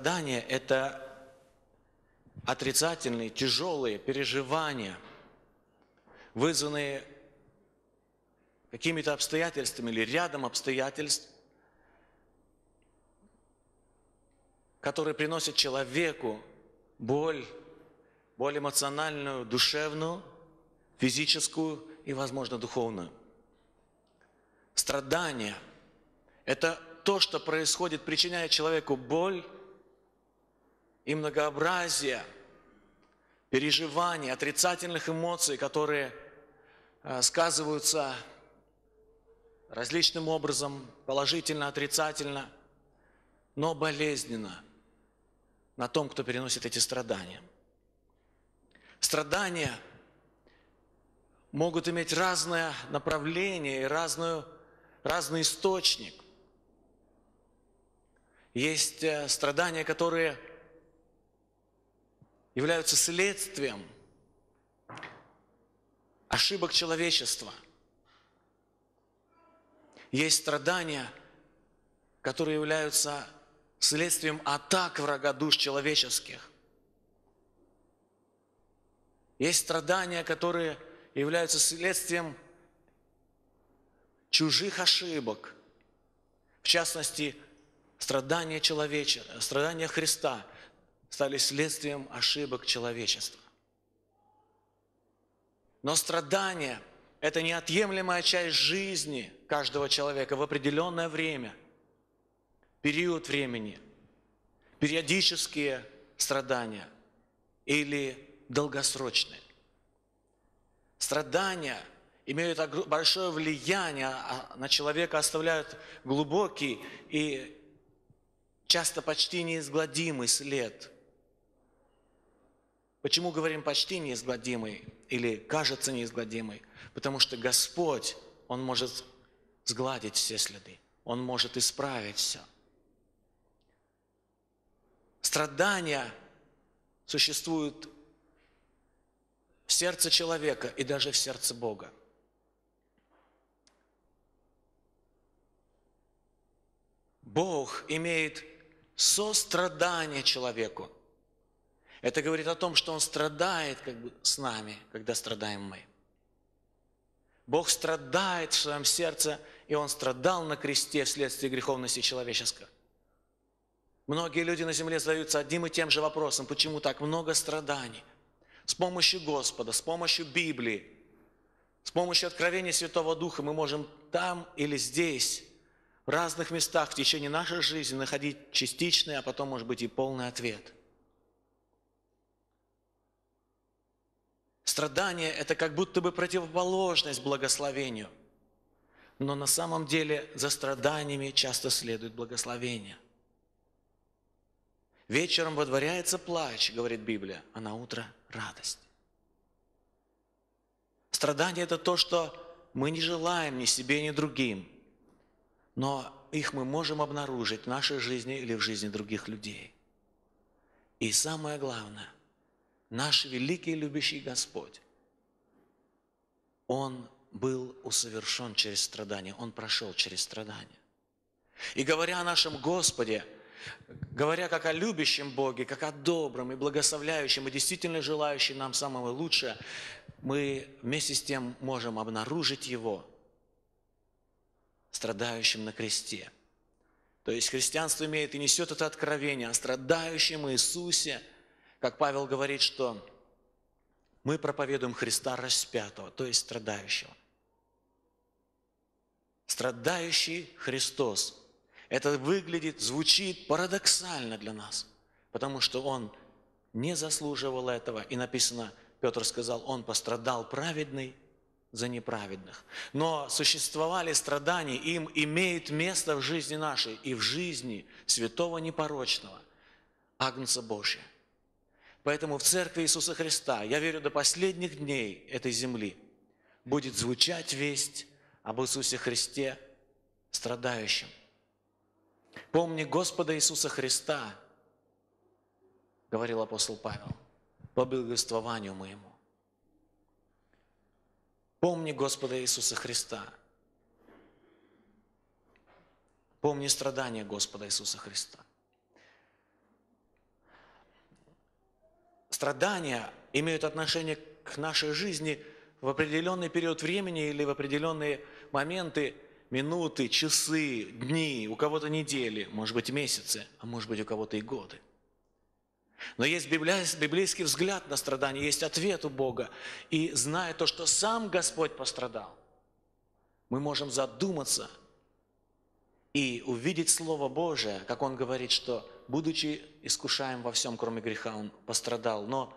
страдания – это отрицательные, тяжелые переживания, вызванные какими-то обстоятельствами или рядом обстоятельств, которые приносят человеку боль, боль эмоциональную, душевную, физическую и, возможно, духовную. Страдание — это то, что происходит, причиняя человеку боль, и многообразие переживаний, отрицательных эмоций, которые э, сказываются различным образом, положительно, отрицательно, но болезненно на том, кто переносит эти страдания. Страдания могут иметь разное направление и разную, разный источник. Есть э, страдания, которые – являются следствием ошибок человечества. Есть страдания, которые являются следствием атак врага душ человеческих. Есть страдания, которые являются следствием чужих ошибок. В частности, страдания человечества, страдания Христа стали следствием ошибок человечества. Но страдания – это неотъемлемая часть жизни каждого человека в определенное время, период времени, периодические страдания или долгосрочные. Страдания имеют большое влияние а, а на человека, оставляют глубокий и часто почти неизгладимый след – Почему говорим почти неизгладимый или кажется неизгладимый? Потому что Господь, Он может сгладить все следы. Он может исправить все. Страдания существуют в сердце человека и даже в сердце Бога. Бог имеет сострадание человеку – это говорит о том, что Он страдает как бы с нами, когда страдаем мы. Бог страдает в своем сердце, и Он страдал на кресте вследствие греховности человеческой. Многие люди на земле задаются одним и тем же вопросом, почему так много страданий. С помощью Господа, с помощью Библии, с помощью откровения Святого Духа мы можем там или здесь, в разных местах в течение нашей жизни находить частичный, а потом, может быть, и полный ответ – Страдание – это как будто бы противоположность благословению. Но на самом деле за страданиями часто следует благословение. Вечером водворяется плач, говорит Библия, а на утро – радость. Страдание – это то, что мы не желаем ни себе, ни другим, но их мы можем обнаружить в нашей жизни или в жизни других людей. И самое главное – наш великий любящий Господь, Он был усовершен через страдания, Он прошел через страдания. И говоря о нашем Господе, говоря как о любящем Боге, как о добром и благословляющем, и действительно желающем нам самого лучшего, мы вместе с тем можем обнаружить Его страдающим на кресте. То есть христианство имеет и несет это откровение о страдающем Иисусе, как Павел говорит, что мы проповедуем Христа распятого, то есть страдающего. Страдающий Христос. Это выглядит, звучит парадоксально для нас, потому что Он не заслуживал этого. И написано, Петр сказал, Он пострадал праведный за неправедных. Но существовали страдания, им имеет место в жизни нашей и в жизни святого непорочного, Агнца Божия. Поэтому в церкви Иисуса Христа, я верю, до последних дней этой земли будет звучать весть об Иисусе Христе страдающим. «Помни Господа Иисуса Христа», — говорил апостол Павел, — «по благослованию моему». «Помни Господа Иисуса Христа». Помни страдания Господа Иисуса Христа. страдания имеют отношение к нашей жизни в определенный период времени или в определенные моменты, минуты, часы, дни, у кого-то недели, может быть, месяцы, а может быть, у кого-то и годы. Но есть библейский взгляд на страдания, есть ответ у Бога. И зная то, что сам Господь пострадал, мы можем задуматься и увидеть Слово Божие, как Он говорит, что будучи искушаем во всем, кроме греха, он пострадал, но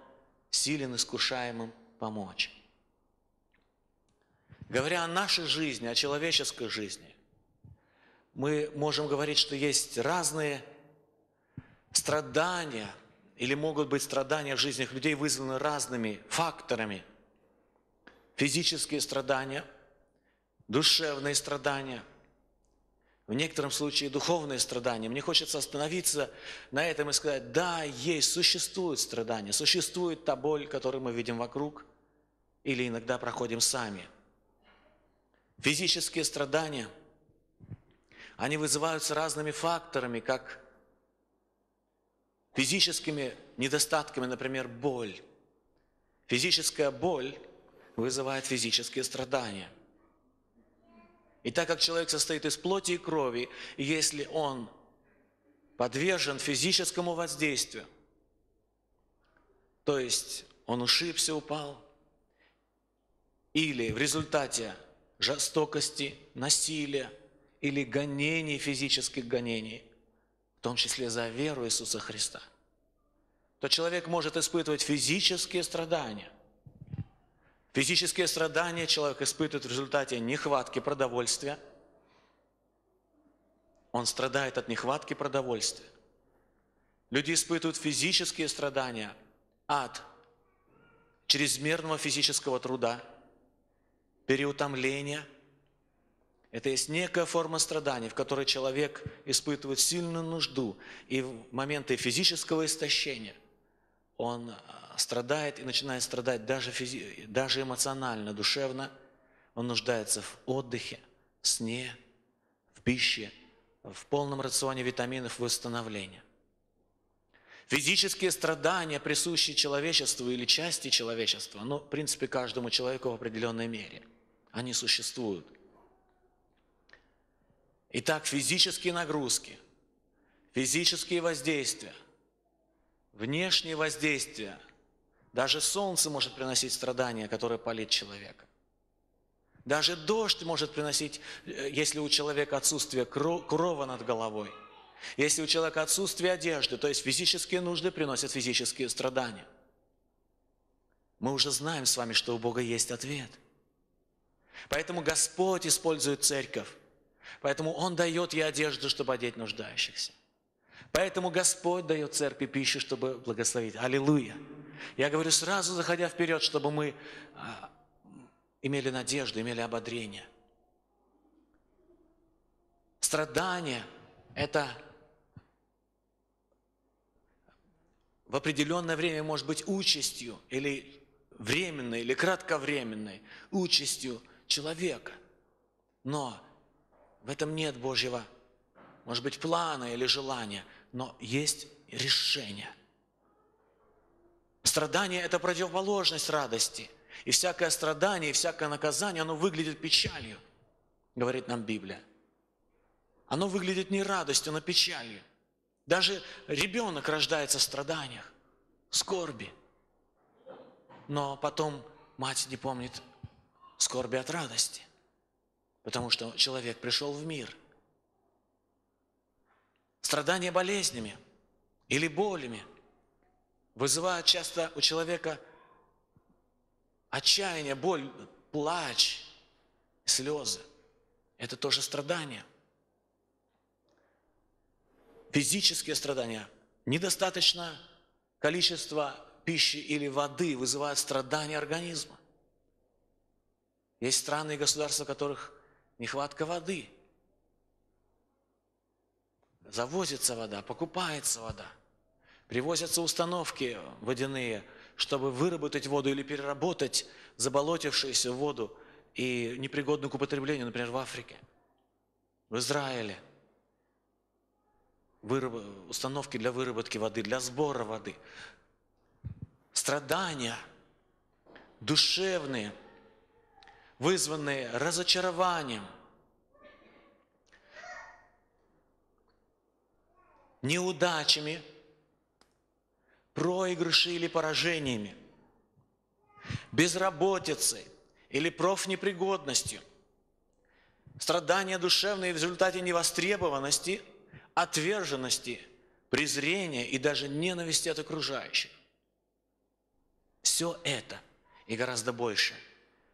силен искушаемым помочь. Говоря о нашей жизни, о человеческой жизни, мы можем говорить, что есть разные страдания, или могут быть страдания в жизни людей вызваны разными факторами. Физические страдания, душевные страдания – в некотором случае духовные страдания. Мне хочется остановиться на этом и сказать, да, есть, существует страдание, существует та боль, которую мы видим вокруг, или иногда проходим сами. Физические страдания, они вызываются разными факторами, как физическими недостатками, например, боль. Физическая боль вызывает физические страдания – и так как человек состоит из плоти и крови, если он подвержен физическому воздействию, то есть он ушибся, упал, или в результате жестокости, насилия или гонений, физических гонений, в том числе за веру Иисуса Христа, то человек может испытывать физические страдания – Физические страдания человек испытывает в результате нехватки продовольствия. Он страдает от нехватки продовольствия. Люди испытывают физические страдания от чрезмерного физического труда, переутомления. Это есть некая форма страданий, в которой человек испытывает сильную нужду, и в моменты физического истощения он а, страдает и начинает страдать даже, физи- даже эмоционально, душевно, он нуждается в отдыхе, сне, в пище, в полном рационе витаминов восстановления. Физические страдания, присущие человечеству или части человечества, ну, в принципе, каждому человеку в определенной мере, они существуют. Итак, физические нагрузки, физические воздействия, внешние воздействия – даже солнце может приносить страдания, которые палит человека. Даже дождь может приносить, э, если у человека отсутствие крова над головой. Если у человека отсутствие одежды, то есть физические нужды приносят физические страдания. Мы уже знаем с вами, что у Бога есть ответ. Поэтому Господь использует церковь. Поэтому Он дает ей одежду, чтобы одеть нуждающихся. Поэтому Господь дает церкви пищу, чтобы благословить. Аллилуйя! Я говорю сразу, заходя вперед, чтобы мы а, имели надежду, имели ободрение. Страдание – это в определенное время может быть участью или временной, или кратковременной участью человека. Но в этом нет Божьего может быть, планы или желания, но есть решение. Страдание – это противоположность радости. И всякое страдание, и всякое наказание, оно выглядит печалью, говорит нам Библия. Оно выглядит не радостью, но печалью. Даже ребенок рождается в страданиях, в скорби. Но потом мать не помнит скорби от радости, потому что человек пришел в мир – Страдания болезнями или болями вызывают часто у человека отчаяние, боль, плач, слезы. Это тоже страдания. Физические страдания. Недостаточно количества пищи или воды вызывает страдания организма. Есть страны и государства, в которых нехватка воды завозится вода, покупается вода, привозятся установки водяные, чтобы выработать воду или переработать заболотившуюся воду и непригодную к употреблению, например, в Африке, в Израиле. Выраб... Установки для выработки воды, для сбора воды. Страдания душевные, вызванные разочарованием – неудачами, проигрышами или поражениями, безработицей или профнепригодностью, страдания душевные в результате невостребованности, отверженности, презрения и даже ненависти от окружающих. Все это и гораздо больше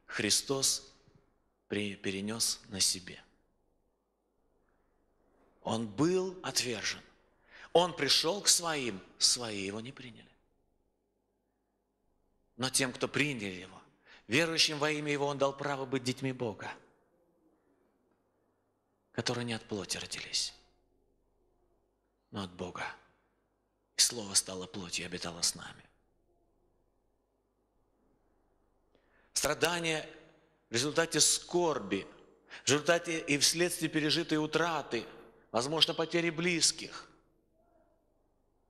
Христос перенес на себе. Он был отвержен. Он пришел к своим, свои его не приняли. Но тем, кто приняли его, верующим во имя его, он дал право быть детьми Бога, которые не от плоти родились, но от Бога. И Слово стало плотью и обитало с нами. Страдания в результате скорби, в результате и вследствие пережитой утраты, возможно, потери близких,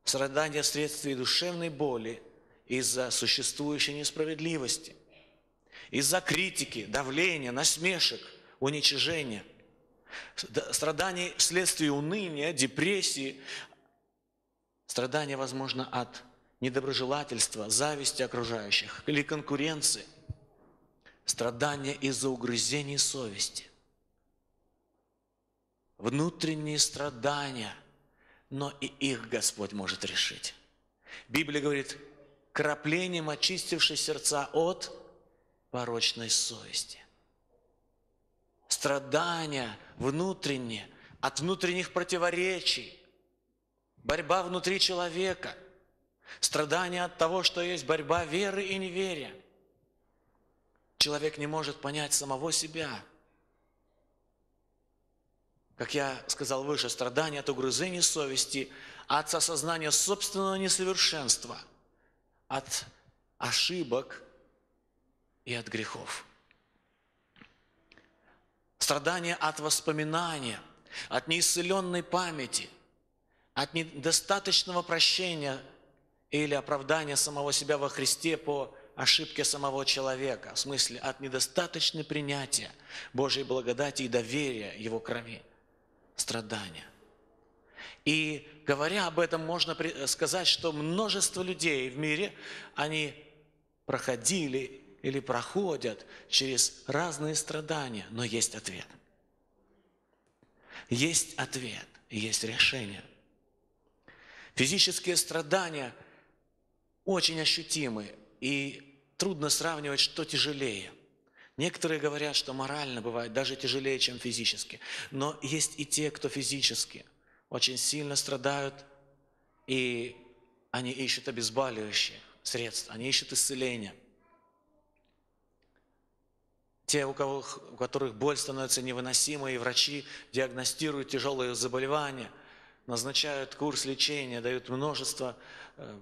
страдания вследствие душевной боли из-за существующей несправедливости, из-за критики, давления, насмешек, уничижения, страдания вследствие уныния, депрессии, страдания, возможно, от недоброжелательства, зависти окружающих или конкуренции, страдания из-за угрызений совести, внутренние страдания – но и их Господь может решить. Библия говорит, краплением очистивший сердца от порочной совести. Страдания внутренние, от внутренних противоречий, борьба внутри человека, страдания от того, что есть борьба веры и неверия. Человек не может понять самого себя – как я сказал выше, страдания от угрызений совести, от осознания собственного несовершенства, от ошибок и от грехов. Страдания от воспоминания, от неисцеленной памяти, от недостаточного прощения или оправдания самого себя во Христе по ошибке самого человека, в смысле от недостаточного принятия Божьей благодати и доверия Его крови страдания. И говоря об этом, можно сказать, что множество людей в мире, они проходили или проходят через разные страдания, но есть ответ. Есть ответ, есть решение. Физические страдания очень ощутимы, и трудно сравнивать, что тяжелее – Некоторые говорят, что морально бывает даже тяжелее, чем физически. Но есть и те, кто физически очень сильно страдают, и они ищут обезболивающие средства, они ищут исцеления. Те, у, кого, у которых боль становится невыносимой, и врачи диагностируют тяжелые заболевания, назначают курс лечения, дают множество э,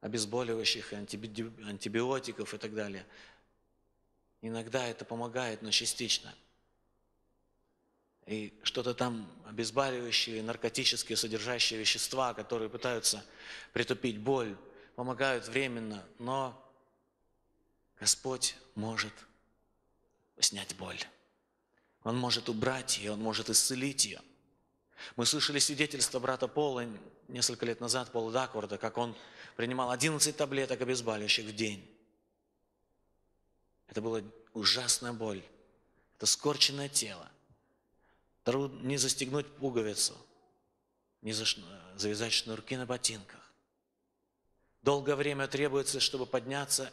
обезболивающих, антибиотиков и так далее – Иногда это помогает, но частично. И что-то там обезболивающие, наркотические, содержащие вещества, которые пытаются притупить боль, помогают временно, но Господь может снять боль. Он может убрать ее, Он может исцелить ее. Мы слышали свидетельство брата Пола несколько лет назад, Пола Дакварда, как он принимал 11 таблеток обезболивающих в день. Это была ужасная боль. Это скорченное тело. Труд не застегнуть пуговицу, не завязать шнурки на ботинках. Долгое время требуется, чтобы подняться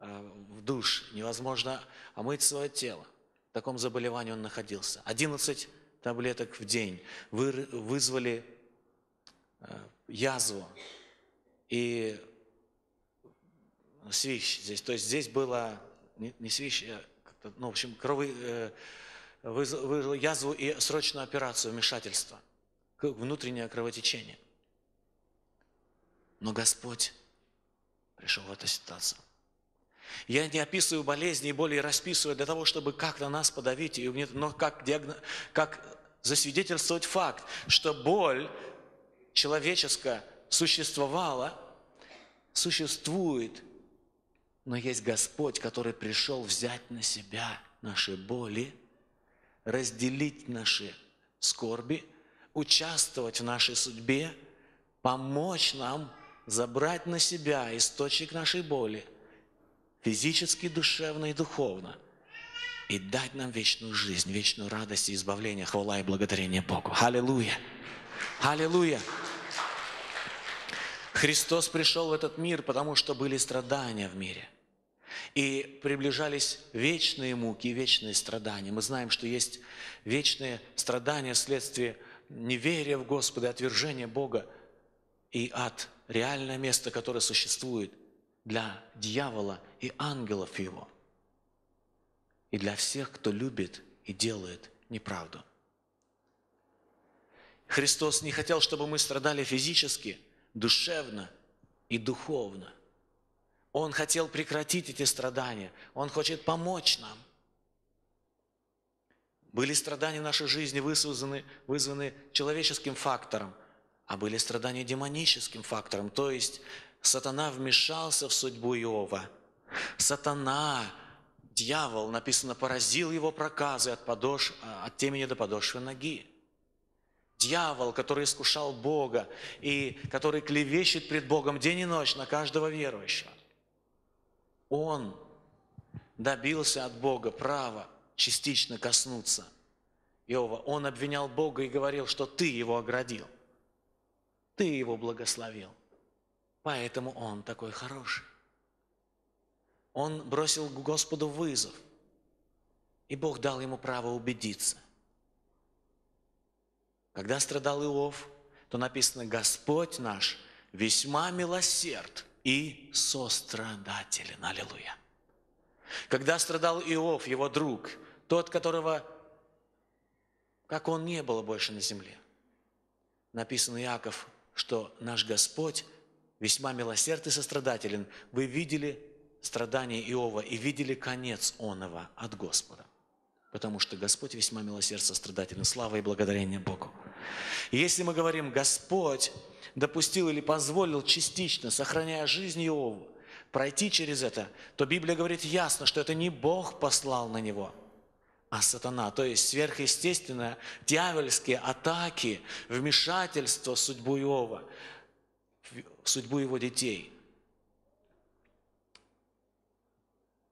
э, в душ. Невозможно омыть свое тело. В таком заболевании он находился. 11 таблеток в день Вы... вызвали э, язву и свищ здесь. То есть здесь было не, не свищ, а ну, в общем, крови, э, вызвал язву и срочную операцию, вмешательство, внутреннее кровотечение. Но Господь пришел в эту ситуацию. Я не описываю болезни и боли, и расписываю для того, чтобы как-то нас подавить, и но как, диагно... как засвидетельствовать факт, что боль человеческая существовала, существует но есть Господь, который пришел взять на себя наши боли, разделить наши скорби, участвовать в нашей судьбе, помочь нам забрать на себя источник нашей боли, физически, душевно и духовно, и дать нам вечную жизнь, вечную радость и избавление, хвала и благодарение Богу. Аллилуйя! Аллилуйя! Христос пришел в этот мир, потому что были страдания в мире – и приближались вечные муки, вечные страдания. Мы знаем, что есть вечные страдания вследствие неверия в Господа, отвержения Бога. И ад – реальное место, которое существует для дьявола и ангелов его. И для всех, кто любит и делает неправду. Христос не хотел, чтобы мы страдали физически, душевно и духовно. Он хотел прекратить эти страдания. Он хочет помочь нам. Были страдания нашей жизни вызваны, вызваны человеческим фактором, а были страдания демоническим фактором. То есть сатана вмешался в судьбу Иова. Сатана, дьявол, написано, поразил его проказы от, подош... от темени до подошвы ноги. Дьявол, который искушал Бога и который клевещет пред Богом день и ночь на каждого верующего он добился от Бога права частично коснуться Иова. Он обвинял Бога и говорил, что ты его оградил, ты его благословил. Поэтому он такой хороший. Он бросил Господу вызов, и Бог дал ему право убедиться. Когда страдал Иов, то написано, Господь наш весьма милосерд и сострадателен. Аллилуйя. Когда страдал Иов, его друг, тот, которого, как он не было больше на земле, написано Иаков, что наш Господь весьма милосерд и сострадателен. Вы видели страдания Иова и видели конец оного от Господа. Потому что Господь весьма милосерд, сострадателен. Слава и благодарение Богу если мы говорим, Господь допустил или позволил частично, сохраняя жизнь Иову, пройти через это, то Библия говорит ясно, что это не Бог послал на него, а сатана. То есть сверхъестественные, дьявольские атаки, вмешательство в судьбу Иова, в судьбу его детей.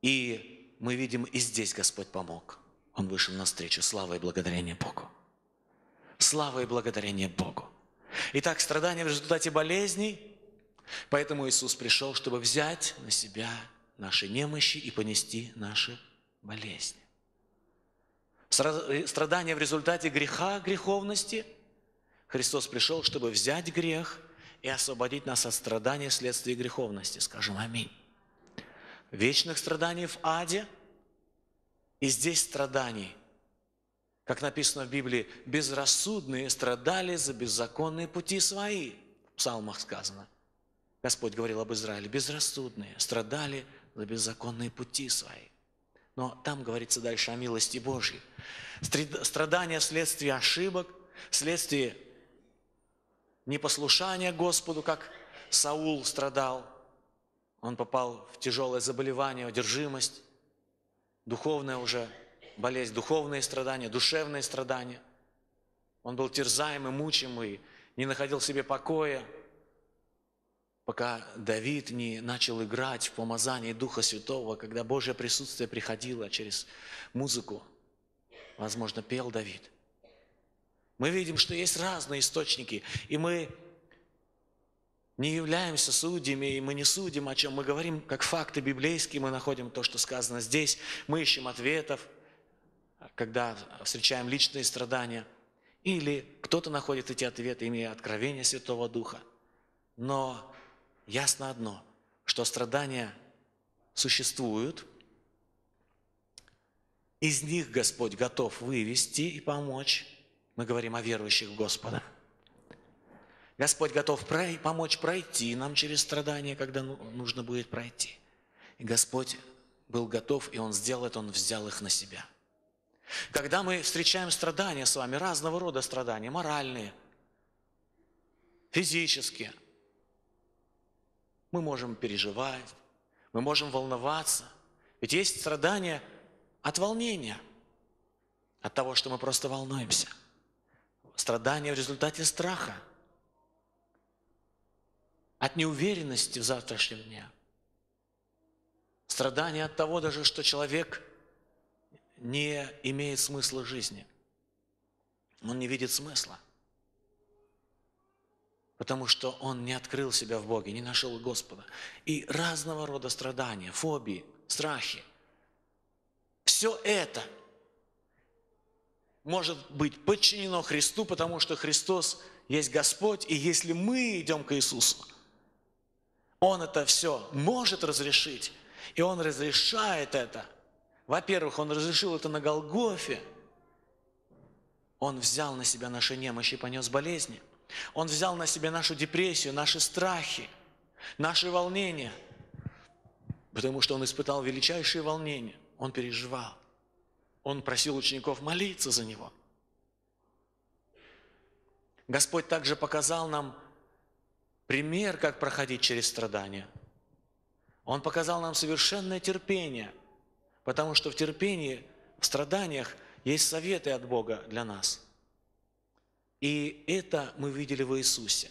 И мы видим, и здесь Господь помог. Он вышел навстречу. Слава и благодарение Богу. Слава и благодарение Богу. Итак, страдания в результате болезней. Поэтому Иисус пришел, чтобы взять на себя наши немощи и понести наши болезни. Э, страдания в результате греха, греховности. Христос пришел, чтобы взять грех и освободить нас от страдания вследствие греховности. Скажем аминь. Вечных страданий в аде и здесь страданий – как написано в Библии, безрассудные страдали за беззаконные пути свои. В псалмах сказано. Господь говорил об Израиле. Безрассудные страдали за беззаконные пути свои. Но там говорится дальше о милости Божьей. Страдания вследствие ошибок, вследствие непослушания Господу, как Саул страдал. Он попал в тяжелое заболевание, одержимость, духовное уже болезнь, духовные страдания, душевные страдания. Он был терзаем и мучим, не находил себе покоя, пока Давид не начал играть в помазании Духа Святого, когда Божье присутствие приходило через музыку. Возможно, пел Давид. Мы видим, что есть разные источники, и мы не являемся судьями, и мы не судим, о чем мы говорим, как факты библейские, мы находим то, что сказано здесь, мы ищем ответов – когда встречаем личные страдания, или кто-то находит эти ответы, имея откровение Святого Духа. Но ясно одно, что страдания существуют, из них Господь готов вывести и помочь. Мы говорим о верующих Господа. Господь готов прой помочь пройти нам через страдания, когда ну, нужно будет пройти. И Господь был готов, и Он сделал это, Он взял их на себя – когда мы встречаем страдания с вами, разного рода страдания, моральные, физические, мы можем переживать, мы можем волноваться. Ведь есть страдания от волнения, от того, что мы просто волнуемся. Страдания в результате страха, от неуверенности в завтрашнем дне. Страдания от того даже, что человек – не имеет смысла жизни. Он не видит смысла. Потому что он не открыл себя в Боге, не нашел Господа. И разного рода страдания, фобии, страхи. Все это может быть подчинено Христу, потому что Христос есть Господь, и если мы идем к Иисусу, Он это все может разрешить, и Он разрешает это – во-первых, Он разрешил это на Голгофе. Он взял на себя наши немощи и понес болезни. Он взял на себя нашу депрессию, наши страхи, наши волнения. Потому что Он испытал величайшие волнения. Он переживал. Он просил учеников молиться за Него. Господь также показал нам пример, как проходить через страдания. Он показал нам совершенное терпение – Потому что в терпении, в страданиях есть советы от Бога для нас. И это мы видели в Иисусе.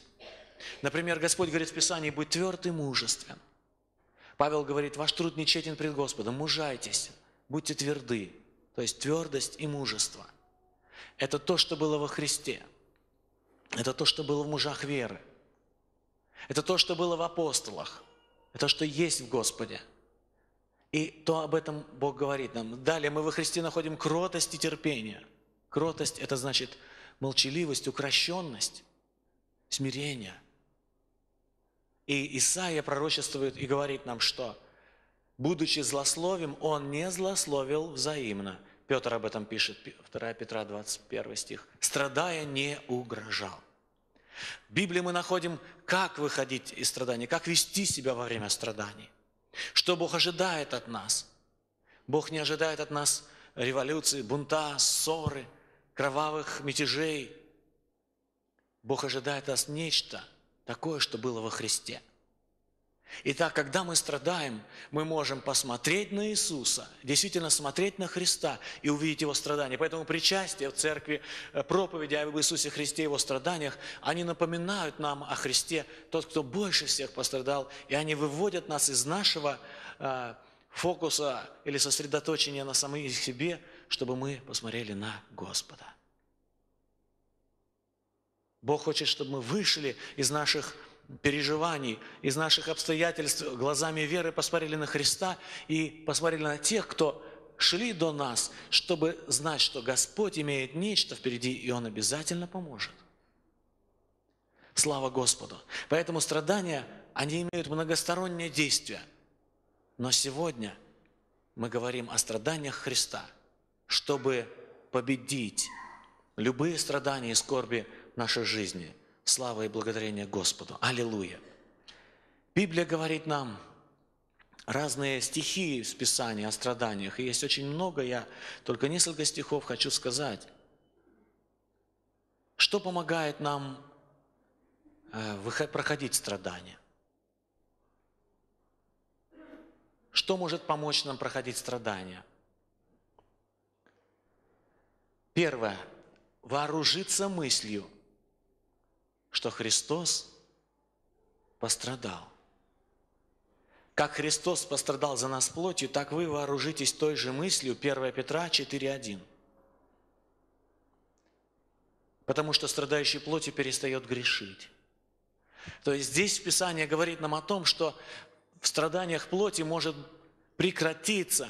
Например, Господь говорит в Писании, «Будь тверд и мужествен». Павел говорит, «Ваш труд нечетен пред Господом, мужайтесь, будьте тверды». То есть твердость и мужество. Это то, что было во Христе. Это то, что было в мужах веры. Это то, что было в апостолах. Это то, что есть в Господе – и то об этом Бог говорит нам. Далее мы во Христе находим кротость и терпение. Кротость – это значит молчаливость, укращенность, смирение. И Исаия пророчествует и говорит нам, что будучи злословим, он не злословил взаимно. Петр об этом пишет, 2 Петра 21 стих. «Страдая, не угрожал». В Библии мы находим, как выходить из страданий, как вести себя во время страданий. Что Бог ожидает от нас? Бог не ожидает от нас революции, бунта, ссоры, кровавых мятежей. Бог ожидает от нас нечто такое, что было во Христе – Итак, когда мы страдаем, мы можем посмотреть на Иисуса, действительно смотреть на Христа и увидеть Его страдания. Поэтому причастие в церкви, э, проповеди об Иисусе Христе, Его страданиях, они напоминают нам о Христе, тот, кто больше всех пострадал, и они выводят нас из нашего э, фокуса или сосредоточения на самой себе, чтобы мы посмотрели на Господа. Бог хочет, чтобы мы вышли из наших переживаний, из наших обстоятельств глазами веры посмотрели на Христа и посмотрели на тех, кто шли до нас, чтобы знать, что Господь имеет нечто впереди, и Он обязательно поможет. Слава Господу! Поэтому страдания, они имеют многостороннее действие. Но сегодня мы говорим о страданиях Христа, чтобы победить любые страдания и скорби нашей жизни – Слава и благодарение Господу. Аллилуйя. Библия говорит нам разные стихи из Писания о страданиях. И есть очень много, я только несколько стихов хочу сказать. Что помогает нам э, проходить страдания? Что может помочь нам проходить страдания? Первое. Вооружиться мыслью – что Христос пострадал. Как Христос пострадал за нас плотью, так вы вооружитесь той же мыслью 1 Петра 4.1. Потому что страдающий плотью перестает грешить. То есть здесь Писание говорит нам о том, что в страданиях плоти может прекратиться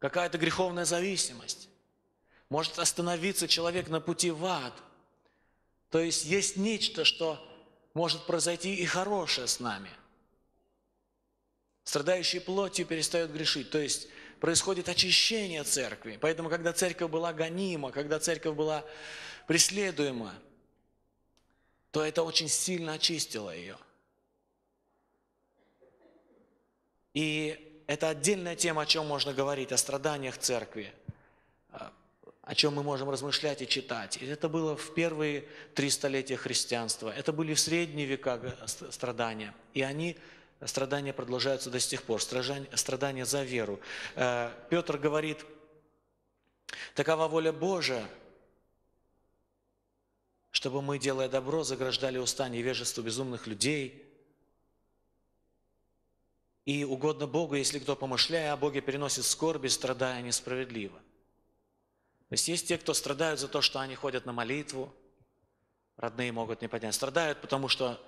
какая-то греховная зависимость. Может остановиться человек на пути в ад. То есть есть нечто, что может произойти и хорошее с нами. Страдающие плотью перестают грешить. То есть происходит очищение церкви. Поэтому, когда церковь была гонима, когда церковь была преследуема, то это очень сильно очистило ее. И это отдельная тема, о чем можно говорить, о страданиях церкви о чем мы можем размышлять и читать. И это было в первые три столетия христианства. Это были в средние века э, страдания. И они, страдания продолжаются до сих пор, страдания за веру. Э, Петр говорит, такова воля Божия, чтобы мы, делая добро, заграждали уста невежеству безумных людей. И угодно Богу, если кто, помышляя о Боге, переносит скорби, страдая несправедливо. То есть есть те, кто страдают за то, что они ходят на молитву, родные могут не понять. Страдают, потому что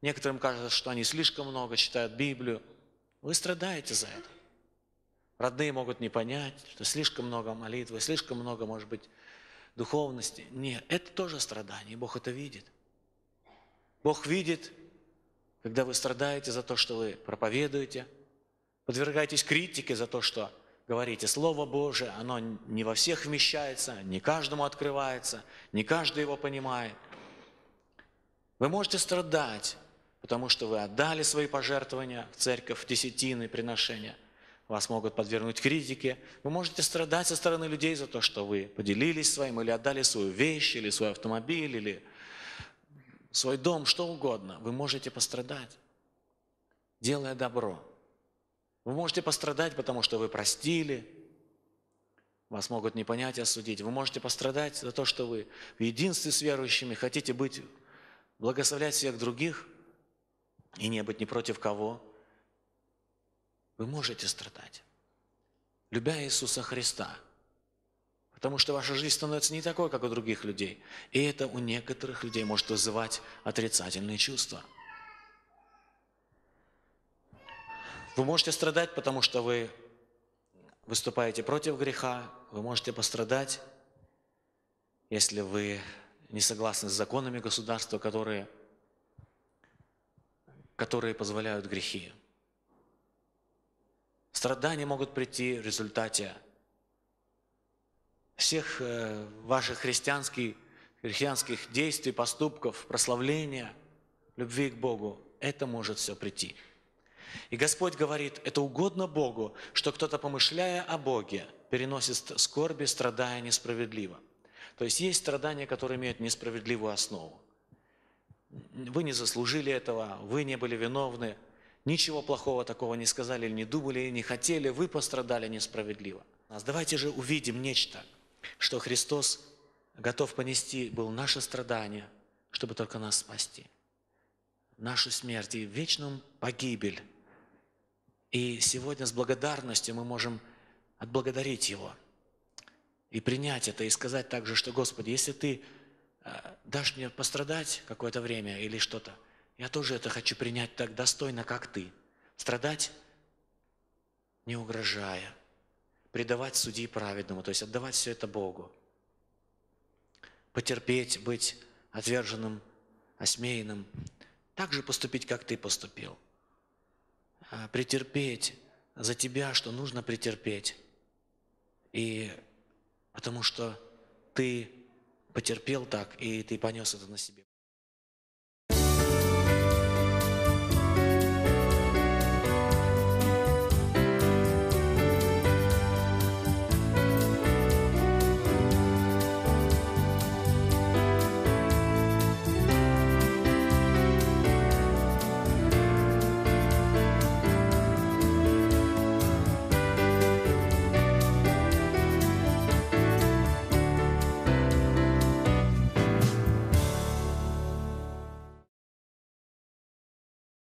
некоторым кажется, что они слишком много читают Библию. Вы страдаете за это. Родные могут не понять, что слишком много молитвы, слишком много, может быть, духовности. Нет, это тоже страдание, Бог это видит. Бог видит, когда вы страдаете за то, что вы проповедуете, подвергаетесь критике за то, что говорите, Слово Божие, оно не во всех вмещается, не каждому открывается, не каждый его понимает. Вы можете страдать, потому что вы отдали свои пожертвования в церковь, в десятины, приношения. Вас могут подвергнуть критике. Вы можете страдать со стороны людей за то, что вы поделились своим, или отдали свою вещь, или свой автомобиль, или свой дом, что угодно. Вы можете пострадать, делая добро. Вы можете пострадать, потому что вы простили. Вас могут не понять и осудить. Вы можете пострадать за то, что вы в единстве с верующими хотите быть, благословлять всех других и не быть ни против кого. Вы можете страдать, любя Иисуса Христа, потому что ваша жизнь становится не такой, как у других людей. И это у некоторых людей может вызывать отрицательные чувства – Вы можете страдать, потому что вы выступаете против греха, вы можете пострадать, если вы не согласны с законами государства, которые, которые позволяют грехи. Страдания могут прийти в результате всех э, ваших христианских, христианских действий, поступков, прославления, любви к Богу. Это может все прийти. И Господь говорит, это угодно Богу, что кто-то, помышляя о Боге, переносит скорби, страдая несправедливо. То есть есть страдания, которые имеют несправедливую основу. Вы не заслужили этого, вы не были виновны, ничего плохого такого не сказали, не думали, не хотели, вы пострадали несправедливо. Давайте же увидим нечто, что Христос готов понести был наше страдание, чтобы только нас спасти, нашу смерть и вечную погибель и сегодня с благодарностью мы можем отблагодарить Его и принять это, и сказать также, что, Господи, если Ты э, дашь мне пострадать какое-то время или что-то, я тоже это хочу принять так достойно, как Ты. Страдать, не угрожая, предавать судьи праведному, то есть отдавать все это Богу. Потерпеть, быть отверженным, осмеянным. Так же поступить, как ты поступил – Э, претерпеть за тебя, что нужно претерпеть. И потому что ты потерпел так, и ты понес это на себе.